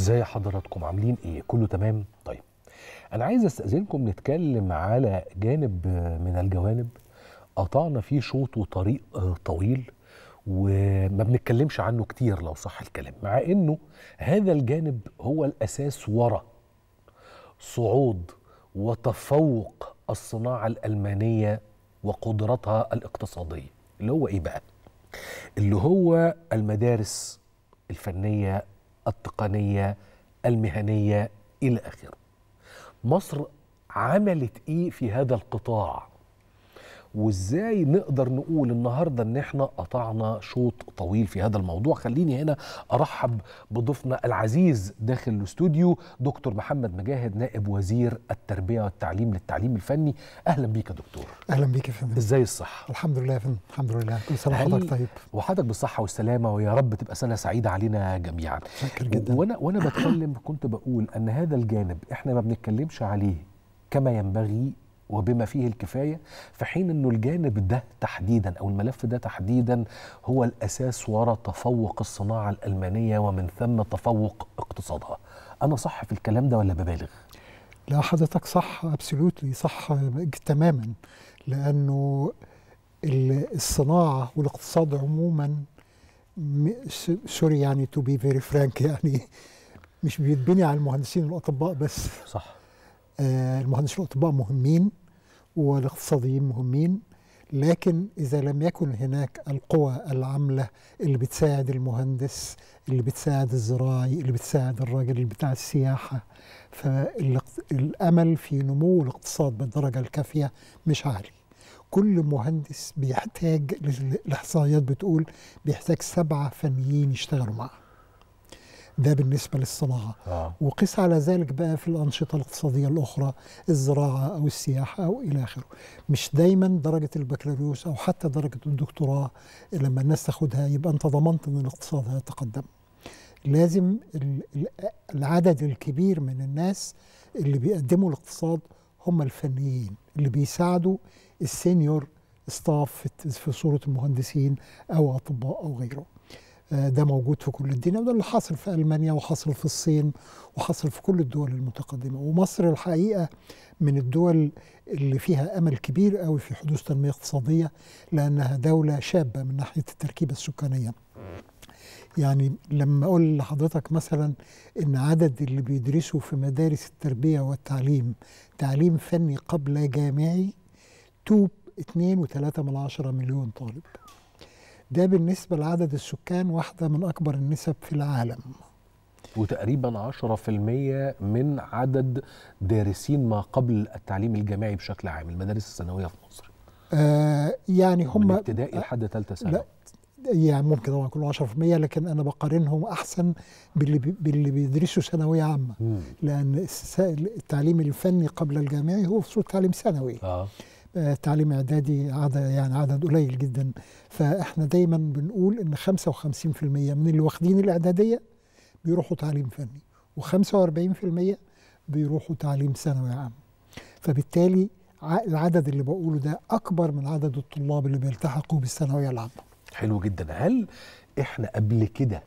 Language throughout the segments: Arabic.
ازاي حضراتكم عاملين ايه كله تمام طيب انا عايز استاذنكم نتكلم على جانب من الجوانب قطعنا فيه شوط وطريق طويل وما بنتكلمش عنه كتير لو صح الكلام مع انه هذا الجانب هو الاساس ورا صعود وتفوق الصناعه الالمانيه وقدرتها الاقتصاديه اللي هو ايه بقى اللي هو المدارس الفنيه التقنيه المهنيه الى اخره مصر عملت ايه في هذا القطاع وازاي نقدر نقول النهارده ان احنا قطعنا شوط طويل في هذا الموضوع خليني هنا ارحب بضيفنا العزيز داخل الاستوديو دكتور محمد مجاهد نائب وزير التربيه والتعليم للتعليم الفني اهلا بيك يا دكتور اهلا بيك يا فندم ازاي الصحه الحمد لله يا فندم الحمد لله كل سنه وحضرتك يعني طيب وحضرتك بالصحه والسلامه ويا رب تبقى سنه سعيده علينا جميعا شكرا جدا وانا وانا بتكلم كنت بقول ان هذا الجانب احنا ما بنتكلمش عليه كما ينبغي وبما فيه الكفايه في حين انه الجانب ده تحديدا او الملف ده تحديدا هو الاساس وراء تفوق الصناعه الالمانيه ومن ثم تفوق اقتصادها انا صح في الكلام ده ولا ببالغ لا حضرتك صح ابسولوتلي صح تماما لانه الصناعه والاقتصاد عموما سوري يعني تو بي فيري فرانك يعني مش بيتبني على المهندسين الاطباء بس صح آه المهندسين الاطباء مهمين والاقتصاديين مهمين لكن إذا لم يكن هناك القوى العاملة اللي بتساعد المهندس اللي بتساعد الزراعي اللي بتساعد الراجل بتاع السياحة فالأمل في نمو الاقتصاد بالدرجة الكافية مش عالي كل مهندس بيحتاج الإحصائيات بتقول بيحتاج سبعة فنيين يشتغلوا معاه ده بالنسبه للصناعه آه. وقس على ذلك بقى في الانشطه الاقتصاديه الاخرى الزراعه او السياحه او الى اخره مش دايما درجه البكالوريوس او حتى درجه الدكتوراه لما الناس تاخدها يبقى انت ضمنت ان الاقتصاد هيتقدم لازم العدد الكبير من الناس اللي بيقدموا الاقتصاد هم الفنيين اللي بيساعدوا السينيور ستاف في صوره المهندسين او اطباء او غيره آه، ده موجود في كل الدنيا وده اللي حاصل في ألمانيا وحاصل في الصين وحاصل في كل الدول المتقدمة ومصر الحقيقة من الدول اللي فيها أمل كبير قوي في حدوث تنمية اقتصادية لأنها دولة شابة من ناحية التركيبة السكانية يعني لما أقول لحضرتك مثلا إن عدد اللي بيدرسوا في مدارس التربية والتعليم تعليم فني قبل جامعي توب 2.3 مليون طالب ده بالنسبة لعدد السكان واحدة من أكبر النسب في العالم وتقريبا 10% من عدد دارسين ما قبل التعليم الجامعي بشكل عام المدارس الثانوية في مصر آه يعني هم من ابتدائي لحد ثالثة ثانوي يعني ممكن طبعا يكونوا 10% لكن انا بقارنهم احسن باللي باللي بيدرسوا ثانويه عامه مم. لان التعليم الفني قبل الجامعي هو فصول تعليم ثانوي آه. آه، تعليم اعدادي عدد يعني عدد قليل جدا فاحنا دايما بنقول ان 55% من اللي واخدين الاعداديه بيروحوا تعليم فني و45% بيروحوا تعليم ثانوي عام فبالتالي العدد اللي بقوله ده اكبر من عدد الطلاب اللي بيلتحقوا بالثانويه العامه حلو جدا هل احنا قبل كده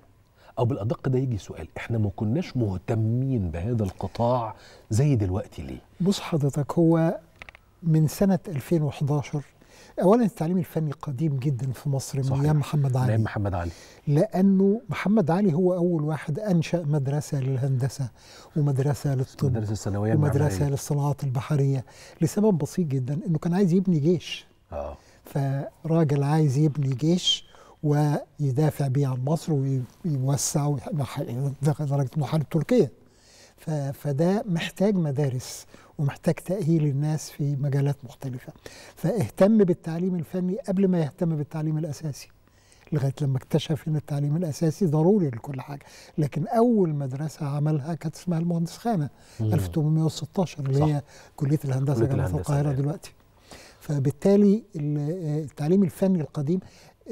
او بالادق ده يجي سؤال احنا ما كناش مهتمين بهذا القطاع زي دلوقتي ليه بص حضرتك هو من سنة 2011 اولا التعليم الفني قديم جدا في مصر من ايام محمد علي ايام محمد علي لانه محمد علي هو اول واحد انشا مدرسه للهندسه ومدرسه للطب مدرسه الثانويه ومدرسه للصناعات البحريه لسبب بسيط جدا انه كان عايز يبني جيش اه فراجل عايز يبني جيش ويدافع بيه عن مصر ويوسع لدرجة انه حارب تركيا فده محتاج مدارس ومحتاج تأهيل الناس في مجالات مختلفة فاهتم بالتعليم الفني قبل ما يهتم بالتعليم الأساسي لغايه لما اكتشف ان التعليم الاساسي ضروري لكل حاجه لكن اول مدرسه عملها كانت اسمها المهندس خانه 1816 اللي هي كليه الهندسه جامعه القاهره أيوة. دلوقتي فبالتالي آه، التعليم الفني القديم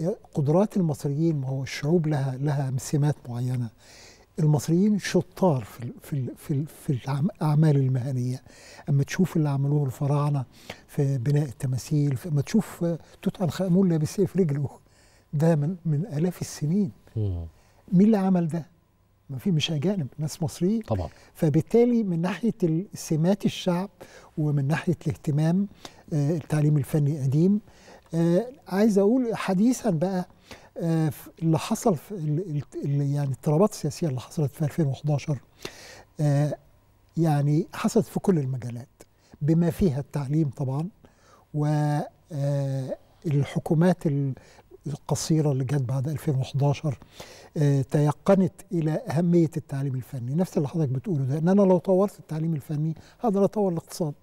آه، قدرات المصريين ما هو الشعوب لها لها سمات معينه المصريين شطار في في في, في الاعمال المهنيه اما تشوف اللي عملوه الفراعنه في بناء التماثيل اما تشوف توت عنخ امون لابس ايه في رجله ده من من الاف السنين مين اللي عمل ده ما في مش اجانب ناس مصريين طبعا فبالتالي من ناحيه سمات الشعب ومن ناحيه الاهتمام آه، التعليم الفني قديم آه، عايز اقول حديثا بقى آه، اللي حصل في يعني الاضطرابات السياسيه اللي حصلت في 2011 آه، يعني حصلت في كل المجالات بما فيها التعليم طبعا والحكومات آه، القصيرة اللي جت بعد 2011 تيقنت إلى أهمية التعليم الفني نفس اللي حضرتك بتقوله ده إن أنا لو طورت التعليم الفني هقدر أطور الاقتصاد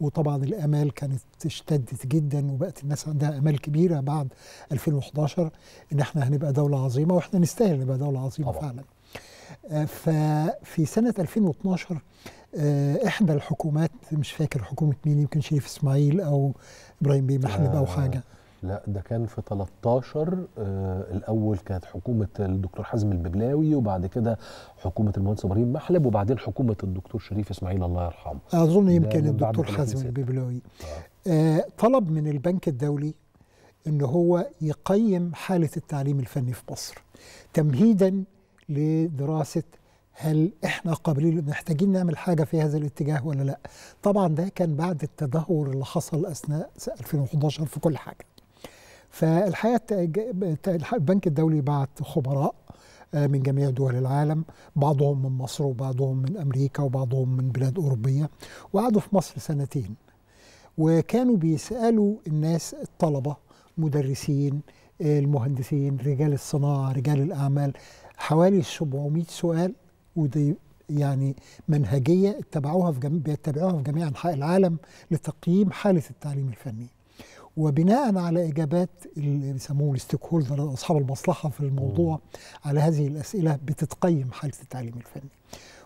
وطبعا الامال كانت اشتدت جدا وبقت الناس عندها امال كبيره بعد 2011 ان احنا هنبقى دوله عظيمه واحنا نستاهل نبقى دوله عظيمه طبعا. فعلا آه، ففي سنه 2012 آه، احدى الحكومات مش فاكر حكومه مين يمكن شريف اسماعيل او ابراهيم بيه محلب او آه، حاجه لا ده كان في 13 آه الاول كانت حكومه الدكتور حازم الببلاوي وبعد كده حكومه المهندس ابراهيم محلب وبعدين حكومه الدكتور شريف اسماعيل الله يرحمه اظن يمكن الدكتور حازم الببلاوي آه. آه طلب من البنك الدولي ان هو يقيم حاله التعليم الفني في مصر تمهيدا لدراسه هل احنا قابلين محتاجين نعمل حاجه في هذا الاتجاه ولا لا طبعا ده كان بعد التدهور اللي حصل اثناء 2011 في كل حاجه فالحقيقه البنك الدولي بعت خبراء آه، من جميع دول العالم بعضهم من مصر وبعضهم من امريكا وبعضهم من بلاد اوروبيه وقعدوا في مصر سنتين وكانوا بيسالوا الناس الطلبه مدرسين آه، المهندسين رجال الصناعه رجال الاعمال حوالي 700 سؤال ودي يعني منهجيه اتبعوها في جميع بيتبعوها في جميع انحاء العالم لتقييم حاله التعليم الفني وبناء على اجابات اللي بيسموه الستيك هولدر اصحاب المصلحه في الموضوع مم. على هذه الاسئله بتتقيم حاله التعليم الفني.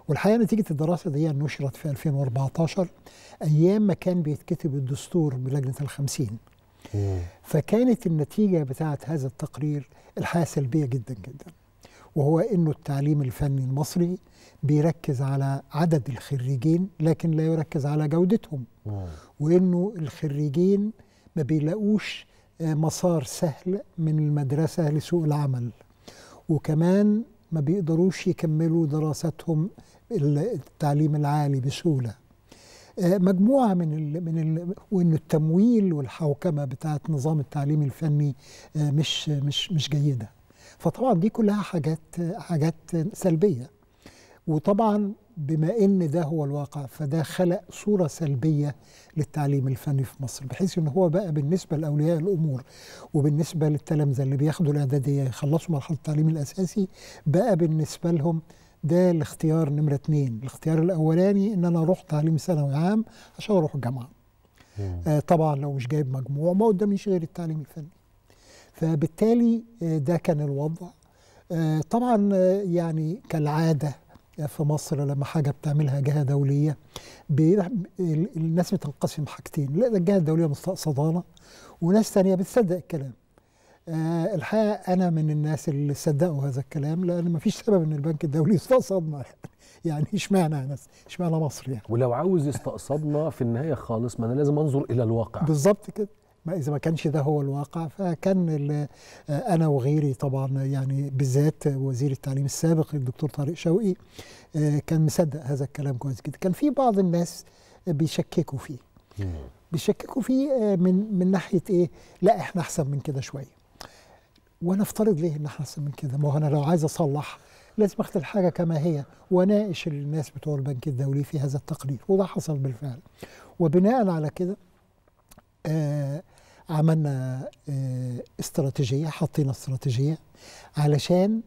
والحقيقه نتيجه الدراسه دي نشرت في 2014 ايام ما كان بيتكتب الدستور بلجنه الخمسين. 50. فكانت النتيجه بتاعه هذا التقرير الحقيقه سلبيه جدا جدا. وهو انه التعليم الفني المصري بيركز على عدد الخريجين لكن لا يركز على جودتهم. وانه الخريجين ما بيلاقوش آه، مسار سهل من المدرسة لسوق العمل وكمان ما بيقدروش يكملوا دراستهم التعليم العالي بسهولة آه، مجموعة من الـ من الـ وإن التمويل والحوكمة بتاعة نظام التعليم الفني آه، مش مش مش جيدة فطبعا دي كلها حاجات حاجات سلبية وطبعا بما ان ده هو الواقع فده خلق صوره سلبيه للتعليم الفني في مصر بحيث ان هو بقى بالنسبه لاولياء الامور وبالنسبه للتلامذه اللي بياخدوا الاعداديه يخلصوا مرحله التعليم الاساسي بقى بالنسبه لهم ده الاختيار نمره اثنين، الاختيار الاولاني ان انا اروح تعليم ثانوي عام عشان اروح الجامعه آه طبعا لو مش جايب مجموع ما قداميش غير التعليم الفني فبالتالي آه ده كان الوضع آه طبعا آه يعني كالعاده في مصر لما حاجة بتعملها جهة دولية الناس بتنقسم حاجتين لا الجهة الدولية مستقصدانة وناس تانية بتصدق الكلام أه الحقيقة أنا من الناس اللي صدقوا هذا الكلام لأن مفيش سبب إن البنك الدولي يستقصدنا يعني اشمعنى يعني ناس اشمعنى مصر يعني ولو عاوز يستقصدنا في النهاية خالص ما أنا لازم أنظر إلى الواقع بالظبط كده ما إذا ما كانش ده هو الواقع فكان آه، أنا وغيري طبعا يعني بالذات وزير التعليم السابق الدكتور طارق شوقي آه، كان مصدق هذا الكلام كويس جدا كان في بعض الناس بيشككوا فيه بيشككوا فيه آه، من من ناحية إيه لا إحنا أحسن من كده شوية وأنا أفترض ليه إن إحنا أحسن من كده ما هو أنا لو عايز أصلح لازم اخد الحاجه كما هي واناقش الناس بتوع البنك الدولي في هذا التقرير وده حصل بالفعل وبناء على كده آه عملنا آه، استراتيجية حطينا استراتيجية علشان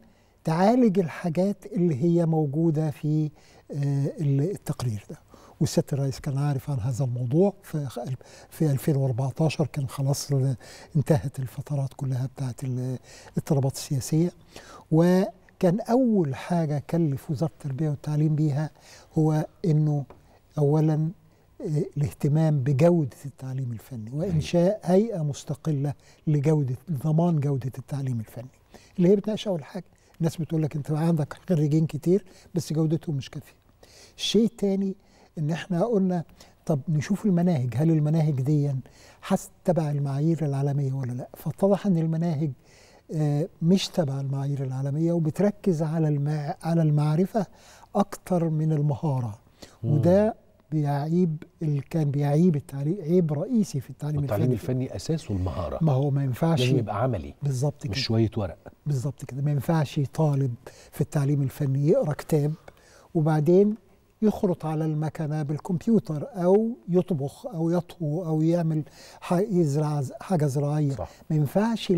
تعالج الحاجات اللي هي موجودة في آه، التقرير ده والست الرئيس كان عارف عن هذا الموضوع في 2014 كان خلاص آه، انتهت الفترات كلها بتاعت الاضطرابات السياسيه وكان اول حاجه كلف وزاره التربيه والتعليم بيها هو انه اولا الاهتمام بجودة التعليم الفني أيوة. وإنشاء هيئة مستقلة لجودة ضمان جودة التعليم الفني اللي هي بتناقش أول حاجة الناس بتقول لك أنت عندك خريجين كتير بس جودتهم مش كافية الشيء الثاني إن إحنا قلنا طب نشوف المناهج هل المناهج دي تبع المعايير العالمية ولا لا فاتضح أن المناهج آه، مش تبع المعايير العالمية وبتركز على على المعرفة أكتر من المهارة وده بيعيب اللي كان بيعيب التعليم عيب رئيسي في التعليم الفني التعليم الفني اساسه المهاره ما هو ما ينفعش لازم يبقى عملي بالظبط كده مش شويه ورق بالظبط كده ما ينفعش طالب في التعليم الفني يقرا كتاب وبعدين يخرط على المكنة بالكمبيوتر أو يطبخ أو يطهو أو يعمل يزرع حاجة زراعية صح. ما ينفعش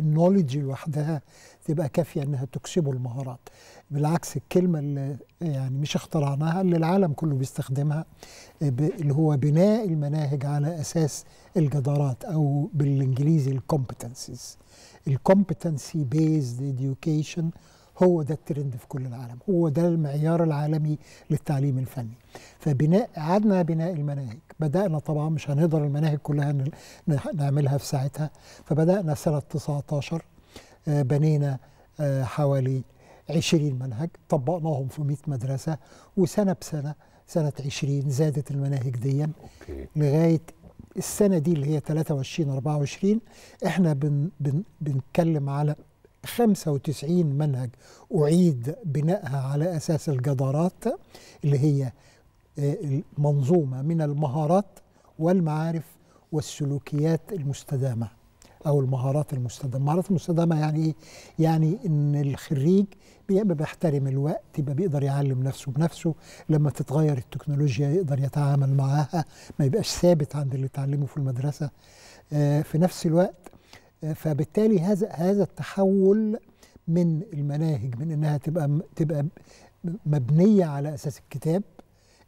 النولج لوحدها تبقى كافية أنها تكسبه المهارات بالعكس الكلمة اللي يعني مش اخترعناها اللي العالم كله بيستخدمها آه، اللي هو بناء المناهج على أساس الجدارات أو بالإنجليزي الكومبتنسيز الكومبتنسي بيزد education هو ده الترند في كل العالم هو ده المعيار العالمي للتعليم الفني فبناء عدنا بناء المناهج بدأنا طبعا مش هنقدر المناهج كلها نعملها في ساعتها فبدأنا سنة 19 آه، بنينا آه، حوالي 20 منهج طبقناهم في 100 مدرسة وسنة بسنة سنة 20 زادت المناهج دي أوكي. لغاية السنة دي اللي هي 23 24 احنا بن بن بنتكلم على 95 منهج أعيد بنائها على أساس الجدارات اللي هي آه، المنظومه من المهارات والمعارف والسلوكيات المستدامة او المهارات المستدامه المهارات المستدامه يعني ايه يعني ان الخريج بيبقى بيحترم الوقت يبقى بيقدر يعلم نفسه بنفسه لما تتغير التكنولوجيا يقدر يتعامل معاها ما يبقاش ثابت عند اللي اتعلمه في المدرسه آه، في نفس الوقت آه، فبالتالي هذا هذا التحول من المناهج من انها تبقى تبقى مبنيه على اساس الكتاب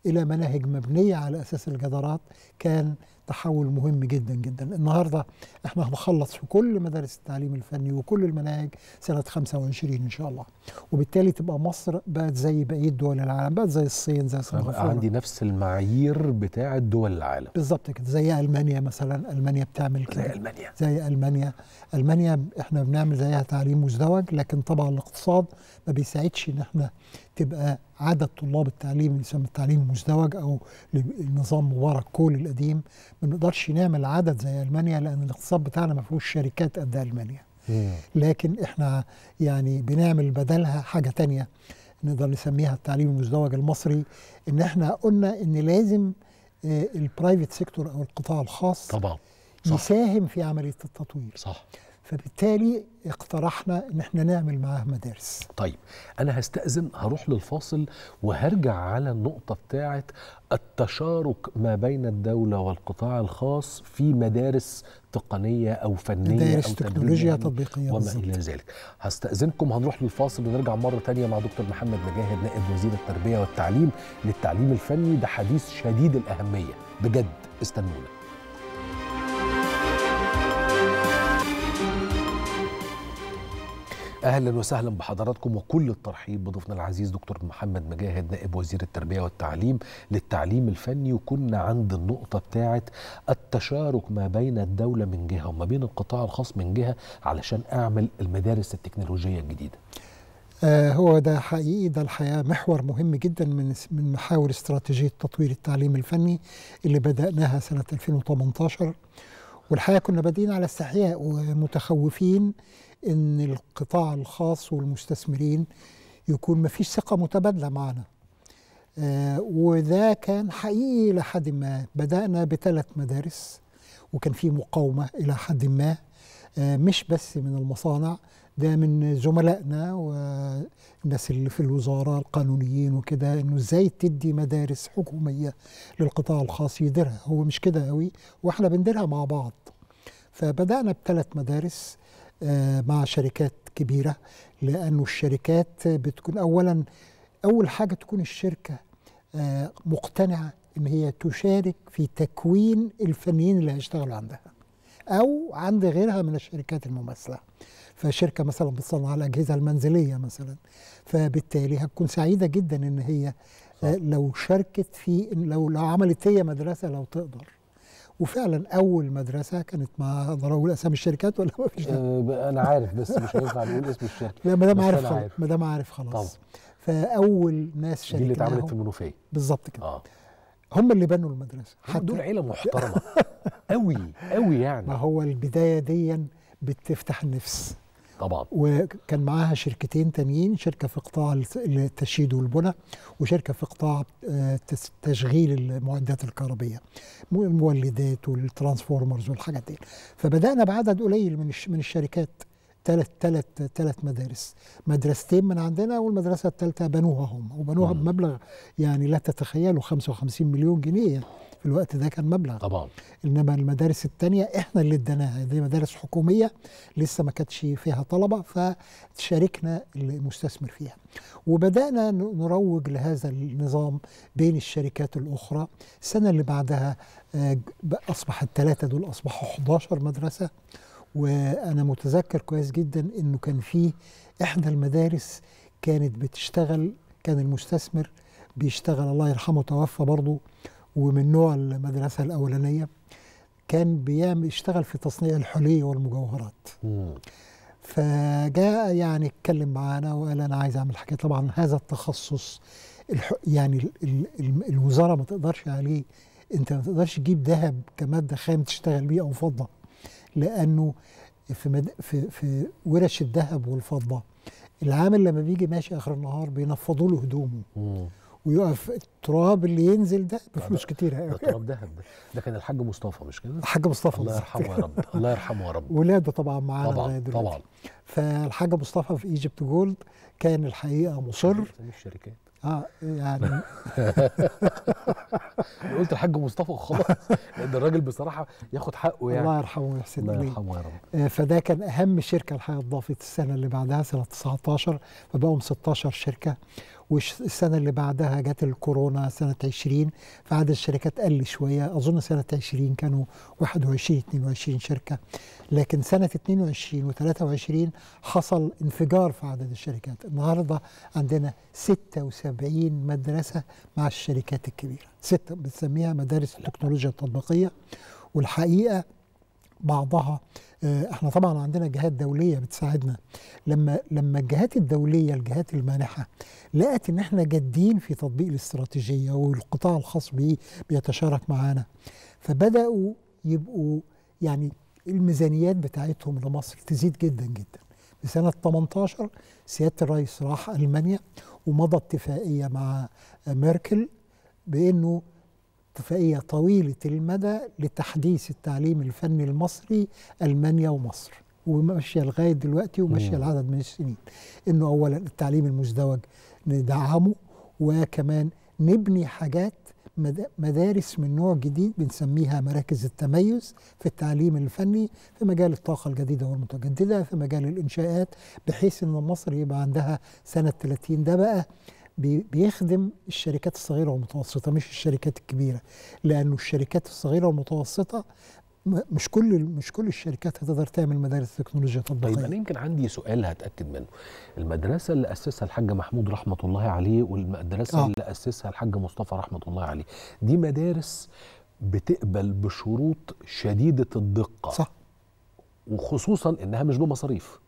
الى مناهج مبنيه على اساس الجدارات كان تحول مهم جدا جدا النهارده احنا هنخلص في كل مدارس التعليم الفني وكل المناهج سنه 25 ان شاء الله وبالتالي تبقى مصر بقت زي بقيه دول العالم بقت زي الصين زي سنغافوره عندي نفس المعايير بتاعه دول العالم بالظبط كده زي المانيا مثلا المانيا بتعمل كده زي المانيا زي المانيا المانيا احنا بنعمل زيها تعليم مزدوج لكن طبعا الاقتصاد ما بيساعدش ان احنا تبقى عدد طلاب التعليم اللي يسمى التعليم المزدوج او نظام مبارك كول القديم ما نقدرش نعمل عدد زي المانيا لان الاقتصاد بتاعنا ما فيهوش شركات قد المانيا لكن احنا يعني بنعمل بدلها حاجه تانية نقدر نسميها التعليم المزدوج المصري ان احنا قلنا ان لازم آه، البرايفت سيكتور او القطاع الخاص طبعا صح. يساهم في عمليه التطوير صح فبالتالي اقترحنا ان احنا نعمل معاه مدارس طيب انا هستأذن هروح للفاصل وهرجع على النقطه بتاعه التشارك ما بين الدوله والقطاع الخاص في مدارس تقنيه او فنيه مدارس أو تكنولوجيا تطبيقيه وما الى ذلك هستأذنكم هنروح للفاصل ونرجع مره تانية مع دكتور محمد مجاهد نائب وزير التربيه والتعليم للتعليم الفني ده حديث شديد الاهميه بجد استنونا اهلا وسهلا بحضراتكم وكل الترحيب بضيفنا العزيز دكتور محمد مجاهد نائب وزير التربيه والتعليم للتعليم الفني وكنا عند النقطه بتاعه التشارك ما بين الدوله من جهه وما بين القطاع الخاص من جهه علشان اعمل المدارس التكنولوجيه الجديده. آه هو ده حقيقي ده الحقيقه محور مهم جدا من من محاور استراتيجيه تطوير التعليم الفني اللي بداناها سنه 2018 والحقيقه كنا بادئين على استحياء ومتخوفين ان القطاع الخاص والمستثمرين يكون ما فيش ثقه متبادله معنا آه وده كان حقيقي الى حد ما بدانا بثلاث مدارس وكان في مقاومه الى حد ما آه مش بس من المصانع ده من زملائنا والناس اللي في الوزاره القانونيين وكده انه ازاي تدي مدارس حكوميه للقطاع الخاص يديرها هو مش كده قوي واحنا بنديرها مع بعض فبدانا بثلاث مدارس آه، مع شركات كبيره لانه الشركات بتكون اولا اول حاجه تكون الشركه آه، مقتنعه ان هي تشارك في تكوين الفنيين اللي هيشتغلوا عندها او عند غيرها من الشركات المماثله فشركه مثلا بتصنع الاجهزه المنزليه مثلا فبالتالي هتكون سعيده جدا ان هي آه، صح. لو شاركت في لو لو عملت هي مدرسه لو تقدر وفعلا اول مدرسه كانت ما اقدر اقول اسامي الشركات ولا ما فيش أه انا عارف بس مش هينفع نقول اسم الشركه لا ما دام عارف خلاص ما دام عارف خلاص طبعا. فاول ناس شركه دي اللي اتعملت في المنوفيه بالظبط كده آه. هم اللي بنوا المدرسه حتى دول عيله محترمه قوي قوي يعني ما هو البدايه دي بتفتح النفس طبعا وكان معاها شركتين تانيين شركه في قطاع التشييد والبنى وشركه في قطاع آه، تشغيل المعدات الكهربيه المولدات والترانسفورمرز والحاجات دي فبدانا بعدد قليل من من الشركات ثلاث ثلاث ثلاث مدارس مدرستين من عندنا والمدرسه الثالثه بنوها هم وبنوها بمبلغ يعني لا تتخيلوا 55 مليون جنيه في الوقت ده كان مبلغ طبعا انما المدارس الثانيه احنا اللي اديناها دي مدارس حكوميه لسه ما كانتش فيها طلبه فشاركنا المستثمر فيها وبدانا نروج لهذا النظام بين الشركات الاخرى السنه اللي بعدها آه، اصبح الثلاثه دول اصبحوا 11 مدرسه وانا متذكر كويس جدا انه كان في احدى المدارس كانت بتشتغل كان المستثمر بيشتغل الله يرحمه توفى برضه ومن نوع المدرسة الأولانية كان بيعمل يشتغل في تصنيع الحلي والمجوهرات فجاء يعني اتكلم معانا وقال انا عايز اعمل حاجه طبعا هذا التخصص الح... يعني ال... ال... الوزاره ما تقدرش عليه انت ما تقدرش تجيب ذهب كماده خام تشتغل بيه او فضه لانه في مد... في في ورش الذهب والفضه العامل لما بيجي ماشي اخر النهار بينفضوا له هدومه مم. ويقف التراب اللي ينزل ده بفلوس كتيرة قوي التراب دهب ده ده كان الحاج مصطفى مش كده؟ الحاج مصطفى الله يرحمه يا رب الله يرحمه يا رب ولاده طبعا معانا طبعا طبعا فالحاج مصطفى في ايجيبت جولد كان الحقيقة مصر إيه؟ الشركات اه يعني قلت الحاج مصطفى وخلاص لان الراجل بصراحه ياخد حقه يعني الله يرحمه ويحسن الله يرحمه يا رب آه، فده كان اهم شركه الحقيقه اتضافت السنه اللي بعدها سنه 19 فبقوا 16 شركه والسنة اللي بعدها جت الكورونا سنة 20 فعدد الشركات قل شوية أظن سنة 20 كانوا 21 22 شركة لكن سنة 22 و23 حصل انفجار في عدد الشركات النهاردة عندنا 76 مدرسة مع الشركات الكبيرة ستة بنسميها مدارس التكنولوجيا التطبيقية والحقيقة بعضها آه، احنا طبعا عندنا جهات دوليه بتساعدنا لما لما الجهات الدوليه الجهات المانحه لقت ان احنا جادين في تطبيق الاستراتيجيه والقطاع الخاص بيه بيتشارك معانا فبداوا يبقوا يعني الميزانيات بتاعتهم لمصر تزيد جدا جدا في سنة 18 سيادة الرئيس راح ألمانيا ومضى اتفاقية مع ميركل بأنه اتفاقية طويلة المدى لتحديث التعليم الفني المصري ألمانيا ومصر وماشية لغاية دلوقتي وماشية لعدد من السنين إنه أولا التعليم المزدوج ندعمه وكمان نبني حاجات مدارس من نوع جديد بنسميها مراكز التميز في التعليم الفني في مجال الطاقة الجديدة والمتجددة في مجال الإنشاءات بحيث أن مصر يبقى عندها سنة 30 ده بقى بيخدم الشركات الصغيره والمتوسطه مش الشركات الكبيره لانه الشركات الصغيره والمتوسطه مش كل مش كل الشركات هتقدر تعمل مدارس تكنولوجيا تطبيقيه طيب انا يمكن عندي سؤال هتاكد منه المدرسه اللي اسسها الحاج محمود رحمه الله عليه والمدرسه أوه. اللي اسسها الحاج مصطفى رحمه الله عليه دي مدارس بتقبل بشروط شديده الدقه صح وخصوصا انها مش بمصاريف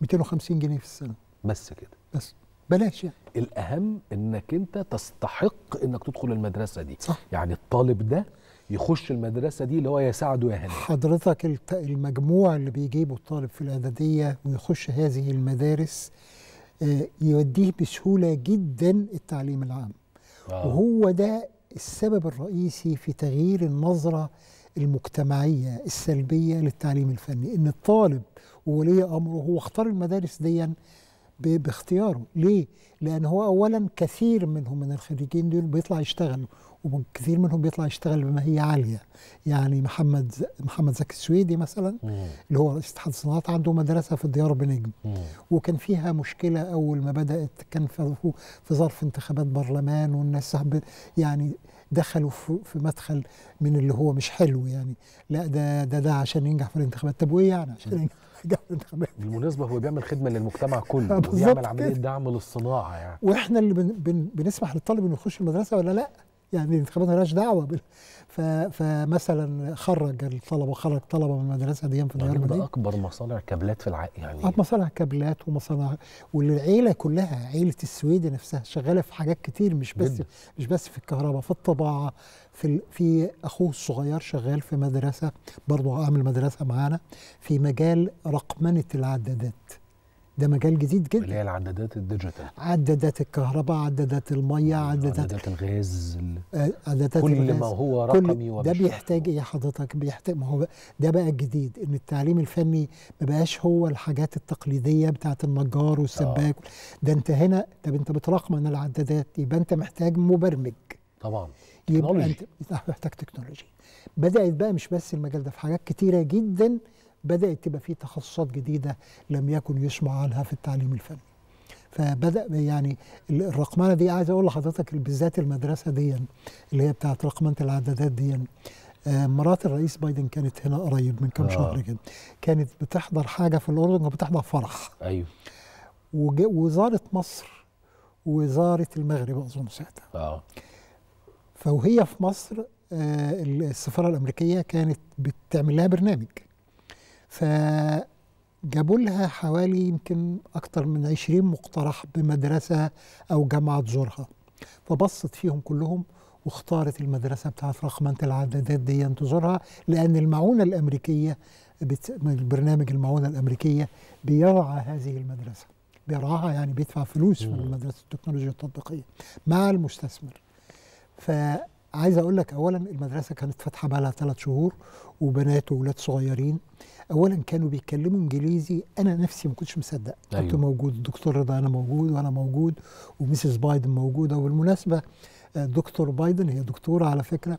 250 جنيه في السنه بس كده بس بلاش يعني الاهم انك انت تستحق انك تدخل المدرسه دي صح. يعني الطالب ده يخش المدرسه دي اللي هو يساعده يا هاني حضرتك المجموع اللي بيجيبه الطالب في الاعداديه ويخش هذه المدارس آه، يوديه بسهوله جدا التعليم العام آه. وهو ده السبب الرئيسي في تغيير النظره المجتمعيه السلبيه للتعليم الفني ان الطالب وولي امره هو اختار المدارس ديًا باختياره ليه؟ لأن هو أولا كثير منهم من الخريجين دول بيطلع يشتغلوا وكثير منهم بيطلع يشتغل بما هي عالية يعني محمد محمد زكي السويدي مثلا مم. اللي هو رئيس اتحاد الصناعات عنده مدرسة في الديار بنجم مم. وكان فيها مشكلة أول ما بدأت كان في ظرف انتخابات برلمان والناس يعني دخلوا في مدخل من اللي هو مش حلو يعني لا ده ده ده عشان ينجح في الانتخابات طب وإيه يعني عشان ينجح بالمناسبه هو بيعمل خدمه للمجتمع كله بيعمل عمليه دعم للصناعه يعني واحنا اللي بن بن بنسمح للطالب انه يخش المدرسه ولا لا يعني الانتخابات مالهاش دعوه بال... ف... فمثلا خرج الطلبه خرج طلبه من المدرسه دي في الديار يعني ده اكبر مصانع كابلات في العالم يعني اه مصانع كابلات ومصانع والعيله كلها عيله السويد نفسها شغاله في حاجات كتير مش بس جد. مش بس في الكهرباء في الطباعه في ال... في اخوه الصغير شغال في مدرسه برضه عامل مدرسه معانا في مجال رقمنه العدادات ده مجال جديد جدا اللي هي العدادات الديجيتال عدادات الكهرباء عدادات الميه آه، عدادات عدادات الغاز آه، عدادات كل الغاز. ما هو رقمي ده بيحتاج ايه حضرتك بيحتاج ما هو ده بقى الجديد ان التعليم الفني ما بقاش هو الحاجات التقليديه بتاعه النجار والسباك آه. ده انت هنا طب انت بترقمن العدادات يبقى انت محتاج مبرمج طبعا يبقى تكنولوجي. انت محتاج تكنولوجي بدات بقى مش بس المجال ده في حاجات كتيره جدا بدات تبقى في تخصصات جديده لم يكن يسمع عنها في التعليم الفني فبدا يعني الرقمنه دي عايز اقول لحضرتك بالذات المدرسه دي اللي هي بتاعت رقمنه العدادات دي آه، مرات الرئيس بايدن كانت هنا قريب من كام آه. شهر كده كانت بتحضر حاجه في الاردن وبتحضر فرح ايوه وزاره مصر وزاره المغرب اظن ساعتها اه فوهي في مصر آه، السفاره الامريكيه كانت بتعمل لها برنامج فجابوا لها حوالي يمكن أكتر من 20 مقترح بمدرسة أو جامعة تزورها فبصت فيهم كلهم واختارت المدرسة بتاعت رقمنة العدادات دي تزورها لأن المعونة الأمريكية بت... برنامج المعونة الأمريكية بيرعى هذه المدرسة بيرعاها يعني بيدفع فلوس في مدرسة التكنولوجيا التطبيقية مع المستثمر ف عايز اقول لك اولا المدرسه كانت فاتحه بقى لها ثلاث شهور وبنات واولاد صغيرين اولا كانوا بيتكلموا انجليزي انا نفسي ما كنتش مصدق أيوه. كنت موجود الدكتور رضا انا موجود وانا موجود ومسز بايدن موجوده وبالمناسبه آه، دكتور بايدن هي دكتوره على فكره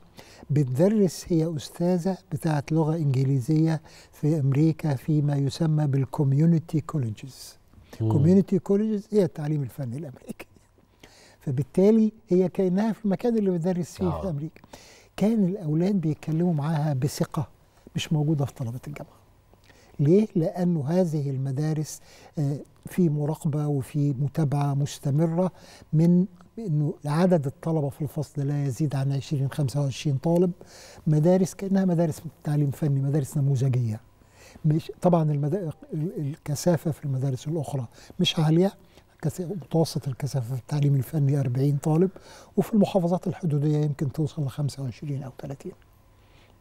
بتدرس هي استاذه بتاعه لغه انجليزيه في امريكا فيما يسمى بالكوميونتي كولجز كوميونتي كولجز هي التعليم الفني الامريكي فبالتالي هي كانها في المكان اللي بتدرس فيه آه. في امريكا كان الاولاد بيتكلموا معاها بثقه مش موجوده في طلبه الجامعه ليه؟ لأنه هذه المدارس آه، في مراقبة وفي متابعة مستمرة من أنه عدد الطلبة في الفصل لا يزيد عن 20 25 طالب مدارس كأنها مدارس تعليم فني مدارس نموذجية مش طبعا المدارس الكثافة في المدارس الأخرى مش عالية متوسط الكثافه في التعليم الفني 40 طالب وفي المحافظات الحدوديه يمكن توصل ل 25 او 30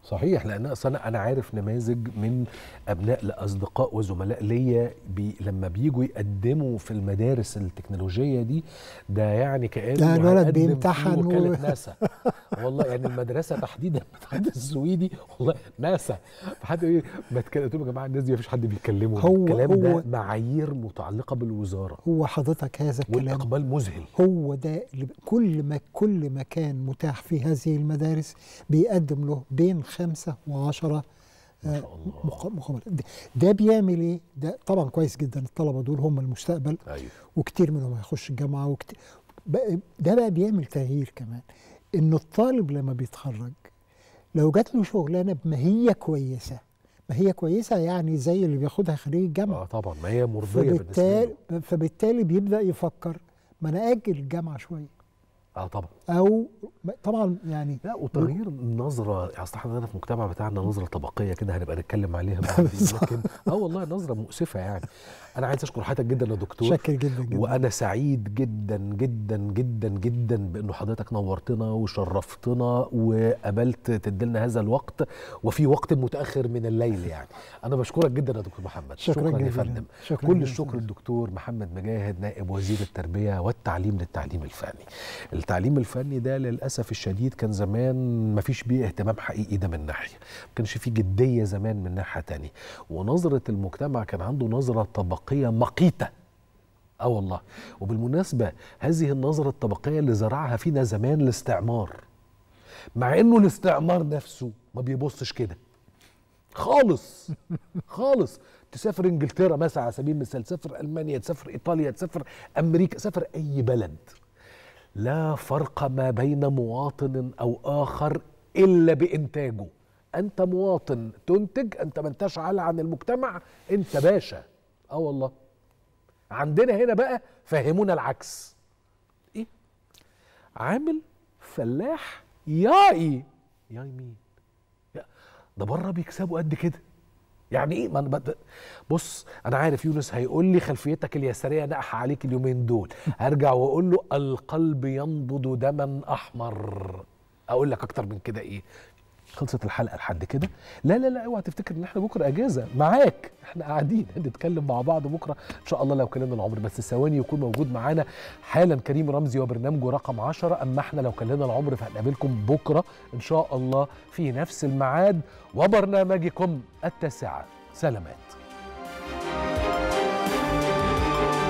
صحيح لان اصلا انا عارف نماذج من ابناء لاصدقاء وزملاء ليا بي لما بيجوا يقدموا في المدارس التكنولوجيه دي ده يعني كانه ده يعني الولد بيمتحن و... ناسا والله يعني المدرسه تحديدا بتاعت السويدي والله ناسا فحد يقول ما قلت لهم يا جماعه الناس دي مفيش حد بيتكلموا هو الكلام هو ده معايير متعلقه بالوزاره هو حضرتك هذا الكلام والاقبال مذهل هو ده كل ما كل مكان متاح في هذه المدارس بيقدم له بين خمسة وعشرة آه، مقابل ده بيعمل ايه؟ ده طبعا كويس جدا الطلبه دول هم المستقبل أيوه. وكتير منهم هيخش الجامعه وكتير ده بقى بيعمل تغيير كمان ان الطالب لما بيتخرج لو جات له شغلانه بما هي كويسه ما هي كويسه يعني زي اللي بياخدها خريج الجامعه اه طبعا ما هي مرضيه فبالتالي بالنسبه له فبالتالي بيبدا يفكر ما انا اجل الجامعه شويه اه طبعا او طبعا يعني لا وتغيير النظره يعني اصل احنا في مجتمع بتاعنا نظره طبقيه كده هنبقى نتكلم عليها لكن اه والله نظره مؤسفه يعني انا عايز اشكر حضرتك جدا يا دكتور شكر جدا جدا وانا سعيد جدا جدا جدا جدا بانه حضرتك نورتنا وشرفتنا وقبلت لنا هذا الوقت وفي وقت متاخر من الليل يعني انا بشكرك جدا يا دكتور محمد شكرا, شكرا يا فندم شكرا كل الشكر للدكتور محمد مجاهد نائب وزير التربيه والتعليم للتعليم الفني التعليم الفني ده للاسف الشديد كان زمان ما فيش بيه اهتمام حقيقي ده من ناحيه ما كانش فيه جديه زمان من ناحيه تانية ونظره المجتمع كان عنده نظره طبقيه مقيته اه والله وبالمناسبه هذه النظره الطبقيه اللي زرعها فينا زمان الاستعمار مع انه الاستعمار نفسه ما بيبصش كده خالص خالص تسافر انجلترا مثلا على سبيل المثال تسافر المانيا تسافر ايطاليا تسافر امريكا تسافر اي بلد لا فرق ما بين مواطن أو آخر إلا بإنتاجه أنت مواطن تنتج أنت ما انتش على عن المجتمع أنت باشا آه والله عندنا هنا بقى فهمونا العكس إيه عامل فلاح ياي ياي مين ده بره بيكسبوا قد كده يعني ايه ما أنا بص انا عارف يونس هيقول لي خلفيتك اليساريه ناقحه عليك اليومين دول هرجع واقول له القلب ينبض دما احمر اقول لك اكتر من كده ايه خلصت الحلقه لحد كده لا لا لا اوعى تفتكر ان احنا بكره اجازه معاك احنا قاعدين نتكلم مع بعض بكره ان شاء الله لو كلمنا العمر بس ثواني يكون موجود معانا حالا كريم رمزي وبرنامجه رقم 10 اما احنا لو كلمنا العمر فهنقابلكم بكره ان شاء الله في نفس الميعاد وبرنامجكم التاسعه سلامات